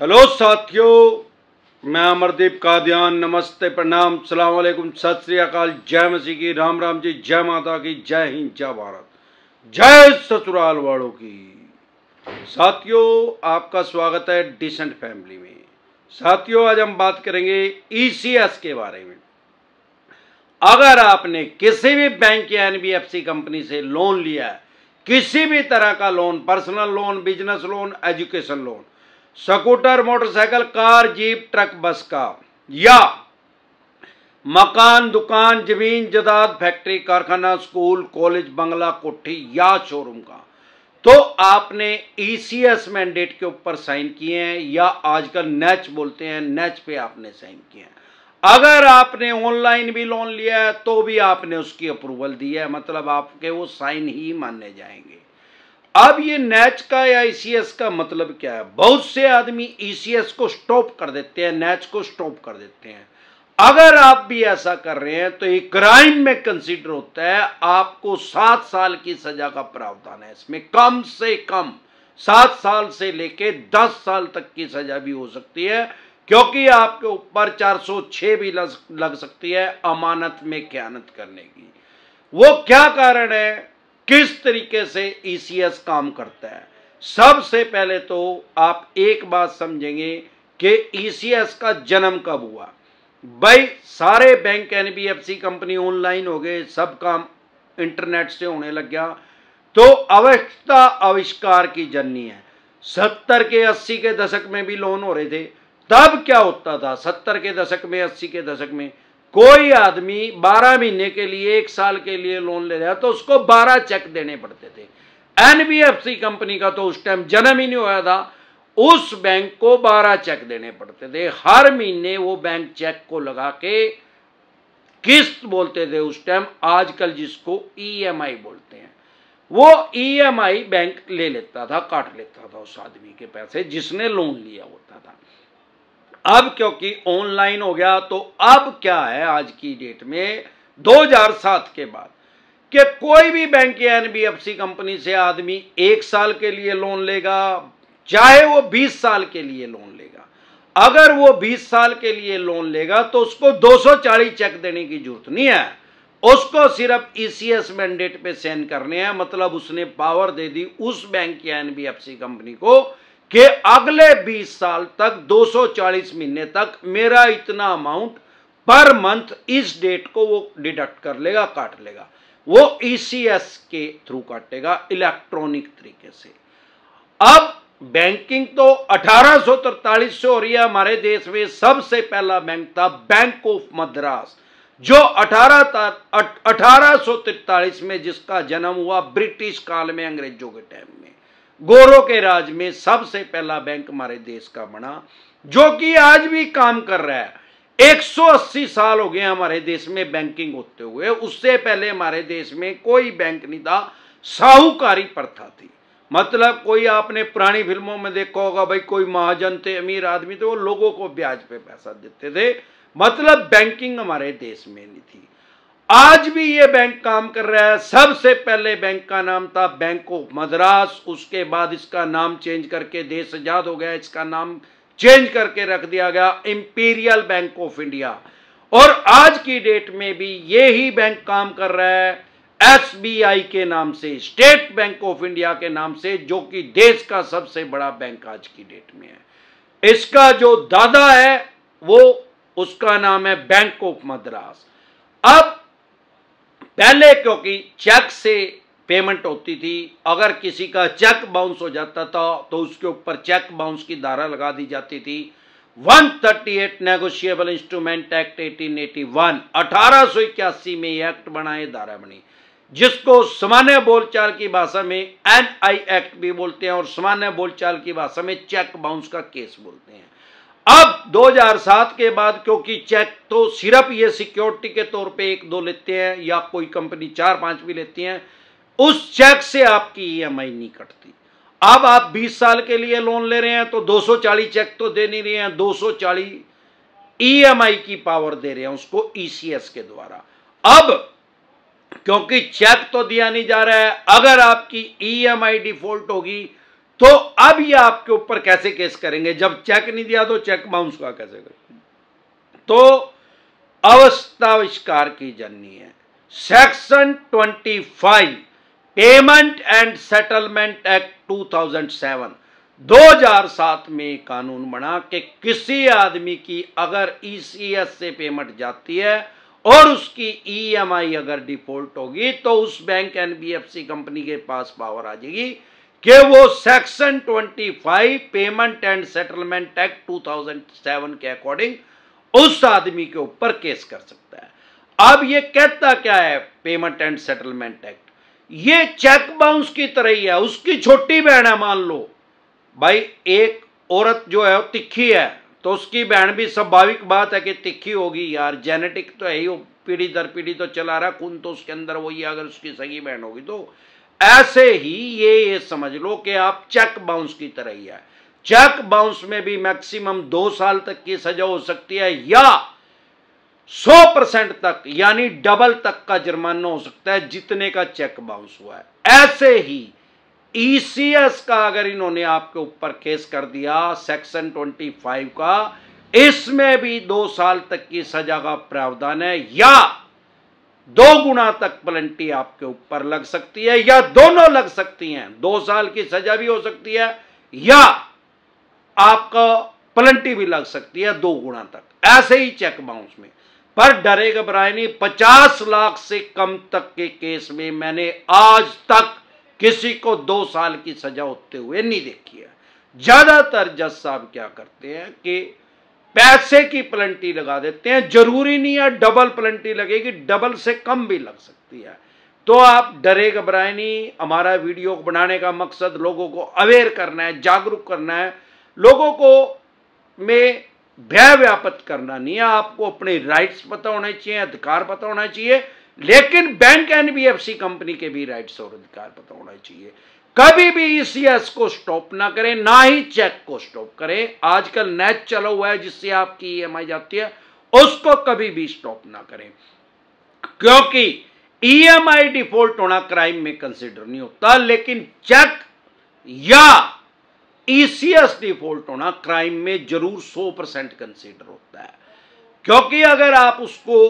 hello साथियों मैं अमरदीप कादियान नमस्ते प्रणाम सलाम वालेकुम सत श्री अकाल जय मसी की राम राम जी जय माता की जय हिंद जय भारत जय ससुराल वालों की साथियों आपका स्वागत है डिसेंट फैमिली में साथियों आज हम बात करेंगे ईसीएस e के बारे में अगर आपने किसी भी बैंक या एनबीएफसी कंपनी से लोन लिया किसी भी तरह का loan personal loan business loan education loan scooter motorcycle car jeep truck bus का या मकान दुकान जमीन जदाद फैक्ट्री कारखाना स्कूल कॉलेज बंगला कोठी या शोरूम का तो आपने ईसीएस e मैंडेट के ऊपर साइन किए हैं या आजकल नेच e बोलते हैं नेच e पे आपने साइन किए हैं अगर आपने ऑनलाइन भी लोन लिया है तो भी आपने उसकी अप्रूवल दी है मतलब आपके वो साइन ही माने जाएंगे अब ये नैच का या ईसीएस e का मतलब क्या है बहुत से आदमी ईसीएस e को स्टॉप कर देते हैं नैच को स्टॉप कर देते हैं अगर आप भी ऐसा कर रहे हैं तो ये क्राइम में कंसीडर होता है आपको सात साल की सजा का प्रावधान है इसमें कम से कम सात साल से लेके दस साल तक की सजा भी हो सकती है क्योंकि आपके ऊपर 406 भी लग सकती है अमानत में क्यानत करने की वो क्या कारण है किस तरीके से ईसीएस e काम करता है सबसे पहले तो आप एक बात समझेंगे कि ईसीएस e का जन्म कब हुआ भाई सारे बैंक एनबीएफसी कंपनी ऑनलाइन हो गए सब काम इंटरनेट से होने लग गया तो अवस्था आविष्कार की जननी है सत्तर के अस्सी के दशक में भी लोन हो रहे थे तब क्या होता था सत्तर के दशक में अस्सी के दशक में कोई आदमी बारह महीने के लिए एक साल के लिए लोन ले रहा तो उसको बारह चेक देने पड़ते थे एनबीएफसी कंपनी का तो उस टाइम जन्म ही नहीं हुआ था उस बैंक को बारह चेक देने पड़ते थे हर महीने वो बैंक चेक को लगा के किस्त बोलते थे उस टाइम आजकल जिसको ईएमआई e बोलते हैं वो ईएमआई e बैंक ले लेता था काट लेता था उस आदमी के पैसे जिसने लोन लिया होता था अब क्योंकि ऑनलाइन हो गया तो अब क्या है आज की डेट में 2007 के बाद कि कोई भी बैंक या एनबीएफसी कंपनी से आदमी एक साल के लिए लोन लेगा चाहे वो 20 साल के लिए लोन लेगा अगर वो 20 साल के लिए लोन लेगा तो उसको 240 चेक देने की जरूरत नहीं है उसको सिर्फ ईसीएस e मैंडेट पे सेंड करने हैं मतलब उसने पावर दे दी उस बैंक या एनबीएफसी कंपनी को कि अगले 20 साल तक 240 महीने तक मेरा इतना अमाउंट पर मंथ इस डेट को वो डिडक्ट कर लेगा काट लेगा वो ईसीएस e के थ्रू काटेगा इलेक्ट्रॉनिक तरीके से अब बैंकिंग तो अठारह से हो रही है हमारे देश में सबसे पहला बैंक था बैंक ऑफ मद्रास जो अठारह अठारह में जिसका जन्म हुआ ब्रिटिश काल में अंग्रेजों के टाइम में गोरों के राज में सबसे पहला बैंक हमारे देश का बना जो कि आज भी काम कर रहा है 180 साल हो गए हमारे देश में बैंकिंग होते हुए उससे पहले हमारे देश में कोई बैंक नहीं था साहूकारी प्रथा थी मतलब कोई आपने पुरानी फिल्मों में देखा होगा भाई कोई महाजन थे अमीर आदमी थे वो लोगों को ब्याज पे पैसा देते थे मतलब बैंकिंग हमारे देश में नहीं थी आज भी ये बैंक काम कर रहा है सबसे पहले बैंक का नाम था बैंक ऑफ मद्रास उसके बाद इसका नाम चेंज करके देश आजाद हो गया इसका नाम चेंज करके रख दिया गया इंपीरियल बैंक ऑफ इंडिया और आज की डेट में भी ये ही बैंक काम कर रहा है एसबीआई के नाम से स्टेट बैंक ऑफ इंडिया के नाम से जो कि देश का सबसे बड़ा बैंक आज की डेट में है इसका जो दादा है वो उसका नाम है बैंक ऑफ मद्रास अब पहले क्योंकि चेक से पेमेंट होती थी अगर किसी का चेक बाउंस हो जाता था तो उसके ऊपर चेक बाउंस की धारा लगा दी जाती थी 138 नेगोशिएबल इंस्ट्रूमेंट एक्ट 1881 एटी में ये एक्ट बनाए धारा बनी जिसको सामान्य बोलचाल की भाषा में एनआई एक्ट भी बोलते हैं और सामान्य बोलचाल की भाषा में चेक बाउंस का केस बोलते हैं अब 2007 के बाद क्योंकि चेक तो सिर्फ ये सिक्योरिटी के तौर पे एक दो लेते हैं या कोई कंपनी चार पांच भी लेती हैं उस चेक से आपकी ईएमआई e नहीं कटती अब आप 20 साल के लिए लोन ले रहे हैं तो 240 चेक तो दे नहीं रहे हैं 240 ईएमआई e की पावर दे रहे हैं उसको ईसीएस e के द्वारा अब क्योंकि चेक तो दिया नहीं जा रहा है अगर आपकी ई डिफॉल्ट होगी तो अब ये आपके ऊपर कैसे केस करेंगे जब चेक नहीं दिया तो चेक बाउंस का कैसे करेंगे तो अवस्थाविष्कार की जननी है section 25 payment and settlement act 2007 2007 में कानून बना कि किसी आदमी की अगर ईसीएस e से पेमेंट जाती है और उसकी ईएमआई e अगर डिफॉल्ट होगी तो उस बैंक एनबीएफसी कंपनी के पास पावर आ जाएगी कि वो section 25 payment and settlement act 2007 के अकॉर्डिंग उस आदमी के ऊपर केस कर सकता है अब ये कहता क्या है पेमेंट एंड सेटलमेंट एक्ट ये चेक बाउंस की तरह ही है उसकी छोटी बहन है मान लो भाई एक औरत जो है वो तिखी है तो उसकी बहन भी स्वाभाविक बात है कि तिखी होगी यार जेनेटिक तो है ही पीढ़ी दर पीढ़ी तो चला रहा खून तो उसके अंदर वही अगर उसकी सगी बहन होगी तो ऐसे ही ये ये समझ लो कि आप चेक बाउंस की तरह ही है चेक बाउंस में भी मैक्सिमम दो साल तक की सजा हो सकती है या सौ परसेंट तक यानी डबल तक का जुर्माना हो सकता है जितने का चेक बाउंस हुआ है ऐसे ही ईसीएस e का अगर इन्होंने आपके ऊपर केस कर दिया सेक्शन 25 का इसमें भी दो साल तक की सजा का प्रावधान है या दो गुना तक पलंटी आपके ऊपर लग सकती है या दोनों लग सकती हैं दो साल की सजा भी हो सकती है या आपका पलंटी भी लग सकती है दो गुना तक ऐसे ही चेक बाउंस में पर डरे घबराए नहीं पचास लाख से कम तक के केस में मैंने आज तक किसी को दो साल की सजा होते हुए नहीं देखी है ज्यादातर जज साहब क्या करते हैं कि पैसे की पलंटी लगा देते हैं जरूरी नहीं है डबल पलंटी लगेगी डबल से कम भी लग सकती है तो आप डरे घबराए नहीं हमारा वीडियो बनाने का मकसद लोगों को अवेयर करना है जागरूक करना है लोगों को में भय व्यापत करना नहीं है आपको अपने राइट्स पता होने चाहिए अधिकार पता होना चाहिए लेकिन बैंक एनबीएफसी कंपनी के भी राइट्स और अधिकार पता होना चाहिए कभी भी ईसीएस e को स्टॉप ना करें ना ही चेक को स्टॉप करें आजकल नेट चला हुआ है जिससे आपकी ई e जाती है उसको कभी भी स्टॉप ना करें क्योंकि ईएमआई e डिफॉल्ट होना क्राइम में कंसिडर नहीं होता लेकिन चेक या ईसीएस डिफॉल्ट होना क्राइम में जरूर 100 परसेंट कंसिडर होता है क्योंकि अगर आप उसको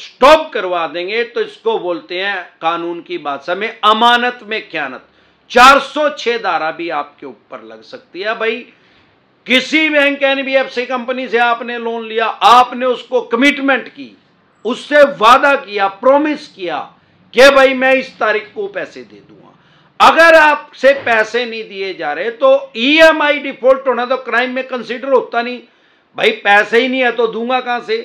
स्टॉप करवा देंगे तो इसको बोलते हैं कानून की भाषा में अमानत में ख्यानत 406 धारा भी आपके ऊपर लग सकती है भाई किसी बैंक एनबीएफसी कंपनी से आपने लोन लिया आपने उसको कमिटमेंट की उससे वादा किया प्रोमिस किया कि भाई मैं इस तारीख को पैसे दे दूंगा अगर आपसे पैसे नहीं दिए जा रहे तो ईएमआई e डिफॉल्ट होना तो क्राइम में कंसीडर होता नहीं भाई पैसे ही नहीं है तो दूंगा कहां से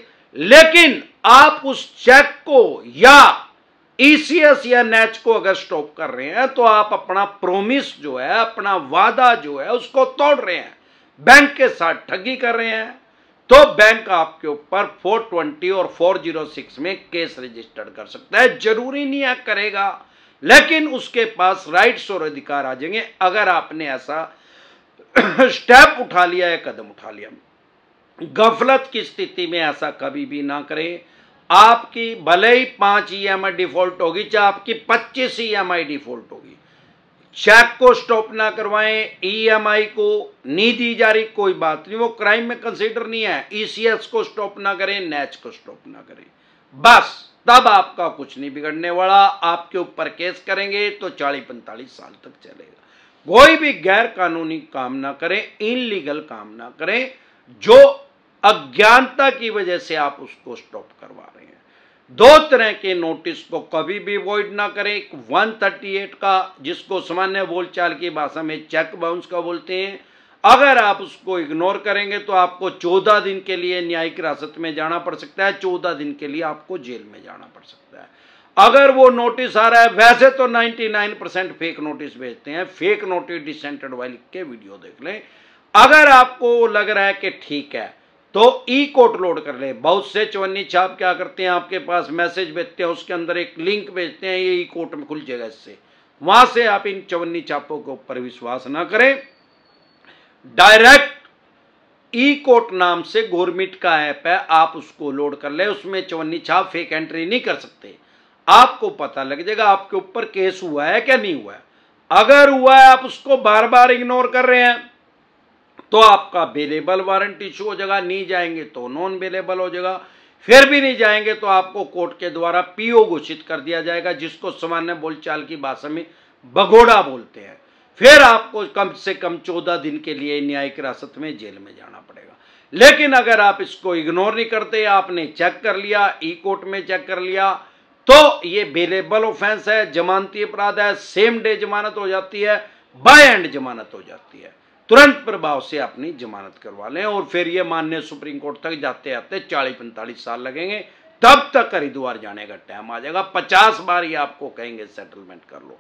लेकिन आप उस चेक को या ईसीएस e या नेच को अगर स्टॉप कर रहे हैं तो आप अपना प्रोमिस जो है अपना वादा जो है उसको तोड़ रहे हैं बैंक के साथ ठगी कर रहे हैं तो बैंक आपके ऊपर 420 और 406 में केस रजिस्टर्ड कर सकता है जरूरी नहीं है करेगा लेकिन उसके पास राइट्स और अधिकार आ जाएंगे अगर आपने ऐसा स्टेप उठा लिया या कदम उठा लिया गफलत की स्थिति में ऐसा कभी भी ना करें आपकी भले ही पांच ई एम आई डिफॉल्ट होगी चाहे आपकी पच्चीस ई एम आई डिफॉल्ट होगी चेक को स्टॉप ना करवाएं ईएमआई e को नहीं दी जा रही कोई बात नहीं वो क्राइम में कंसीडर नहीं है ईसीएस e को स्टॉप ना करें नेच को स्टॉप ना करें बस तब आपका कुछ नहीं बिगड़ने वाला आपके ऊपर केस करेंगे तो चालीस पैंतालीस साल तक चलेगा कोई भी गैर कानूनी काम ना करें इनलीगल काम ना करें जो अज्ञानता की वजह से आप उसको स्टॉप करवा रहे हैं दो तरह के नोटिस को कभी भी अवॉइड ना करें एक 138 का जिसको सामान्य बोलचाल की भाषा में चेक बाउंस का बोलते हैं अगर आप उसको इग्नोर करेंगे तो आपको चौदह दिन के लिए न्यायिक हिरासत में जाना पड़ सकता है चौदह दिन के लिए आपको जेल में जाना पड़ सकता है अगर वो नोटिस आ रहा है वैसे तो 99 परसेंट फेक नोटिस भेजते हैं फेक नोटिस डिसेंटेड वाली के वीडियो देख लें अगर आपको लग रहा है कि ठीक है तो ई कोट लोड कर ले बहुत से चवन्नी छाप क्या करते हैं आपके पास मैसेज भेजते हैं उसके अंदर एक लिंक भेजते हैं ये ई कोट में खुल जाएगा इससे वहां से आप इन चवन्नी छापों के ऊपर विश्वास ना करें डायरेक्ट ई कोट नाम से गोरमिट का ऐप है आप उसको लोड कर ले उसमें चवन्नी छाप फेक एंट्री नहीं कर सकते आपको पता लग जाएगा आपके ऊपर केस हुआ है क्या नहीं हुआ है अगर हुआ है आप उसको बार बार इग्नोर कर रहे हैं तो आपका बेलेबल वारंट इशू हो जाएगा नहीं जाएंगे तो नॉन बेलेबल हो जाएगा फिर भी नहीं जाएंगे तो आपको कोर्ट के द्वारा पीओ घोषित कर दिया जाएगा जिसको सामान्य बोलचाल की भाषा में भगोड़ा बोलते हैं फिर आपको कम से कम चौदह दिन के लिए न्यायिक हिरासत में जेल में जाना पड़ेगा लेकिन अगर आप इसको इग्नोर नहीं करते आपने चेक कर लिया ई कोर्ट में चेक कर लिया तो ये बेलेबल ऑफेंस है जमानती अपराध है सेम डे जमानत हो जाती है बाय एंड जमानत हो जाती है तुरंत प्रभाव से अपनी जमानत करवा लें और फिर ये मान्य सुप्रीम कोर्ट तक जाते आते चालीस पैंतालीस साल लगेंगे तब तक हरिद्वार जाने का टाइम आ जाएगा पचास बार ये आपको कहेंगे सेटलमेंट कर लो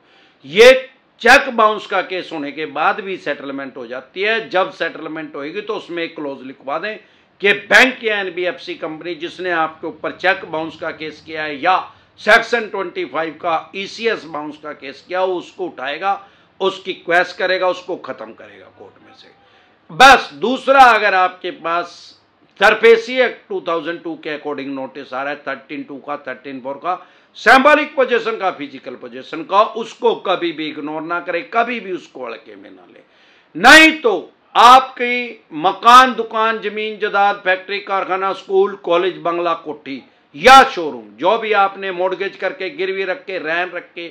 ये चेक बाउंस का केस होने के बाद भी सेटलमेंट हो जाती है जब सेटलमेंट होगी तो उसमें एक क्लोज लिखवा दें कि बैंक या एनबीएफसी कंपनी जिसने आपके ऊपर चेक बाउंस का केस किया है या सेक्शन 25 का ईसीएस e बाउंस का केस किया उसको उठाएगा उसकी क्वेस्ट करेगा उसको ख़त्म करेगा कोर्ट में से बस दूसरा अगर आपके पास सरफेसी एक्ट 2002 के अकॉर्डिंग नोटिस आ रहा है थर्टीन का थर्टीन का सैम्बॉलिक पोजिशन का फिजिकल पोजिशन का उसको कभी भी इग्नोर ना करे कभी भी उसको अड़के में ना ले नहीं तो आपकी मकान दुकान जमीन जदाद फैक्ट्री कारखाना स्कूल कॉलेज बंगला कोठी या शोरूम जो भी आपने मोडगेज करके गिरवी रख के रैन रख के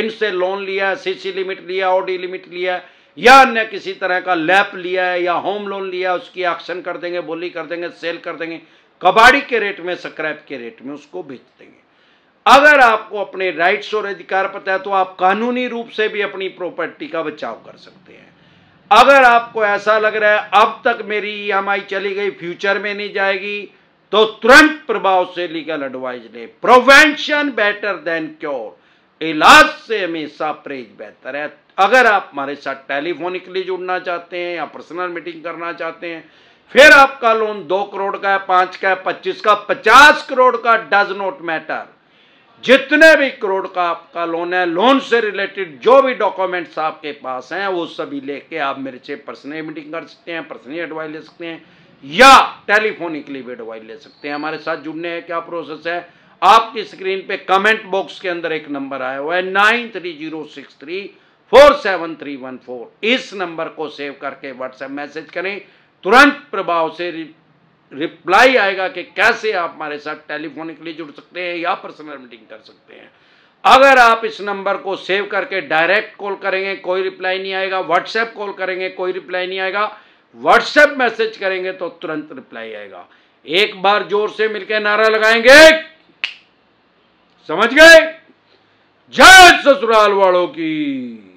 इनसे लोन लिया सीसी लिमिट लिया ओडी लिमिट लिया या अन्य किसी तरह का लैप लिया है या होम लोन लिया उसकी एक्शन कर देंगे बोली कर देंगे सेल कर देंगे कबाड़ी के रेट में स्क्रैप के रेट में उसको भेज देंगे अगर आपको अपने राइट्स और अधिकार पता है तो आप कानूनी रूप से भी अपनी प्रॉपर्टी का बचाव कर सकते हैं अगर आपको ऐसा लग रहा है अब तक मेरी ई e चली गई फ्यूचर में नहीं जाएगी तो तुरंत प्रभाव से लीगल एडवाइस ले प्रोवेंशन बेटर देन क्योर इलाज से हमेशा प्रेज बेहतर है अगर आप हमारे साथ टेलीफोनिकली जुड़ना चाहते हैं या पर्सनल मीटिंग करना चाहते हैं फिर आपका लोन दो करोड़ का है पांच का है पच्चीस का पचास करोड़ का डज नॉट मैटर जितने भी करोड़ का आपका लोन है लोन से रिलेटेड जो भी डॉक्यूमेंट्स आपके पास हैं वो सभी लेके आप मेरे से पर्सनली मीटिंग कर सकते हैं पर्सनली एडवाइस ले सकते हैं या टेलीफोनिकली भी एडवाइस ले सकते हैं हमारे साथ जुड़ने का क्या प्रोसेस है आपकी स्क्रीन पे कमेंट बॉक्स के अंदर एक नंबर आया हुआ है nine three zero six three four seven three one four इस नंबर को सेव करके व्हाट्सएप मैसेज करें तुरंत प्रभाव से रिप्लाई आएगा कि कैसे आप हमारे साथ टेलीफोनिकली जुड़ सकते हैं या पर्सनल मीटिंग कर सकते हैं अगर आप इस नंबर को सेव करके डायरेक्ट कॉल करेंगे कोई रिप्लाई नहीं आएगा व्हाट्सएप कॉल करेंगे कोई रिप्लाई नहीं आएगा व्हाट्सएप मैसेज करेंगे तो तुरंत रिप्लाई आएगा एक बार जोर से मिलकर नारा लगाएंगे समझ गए जय ससुराल वालों की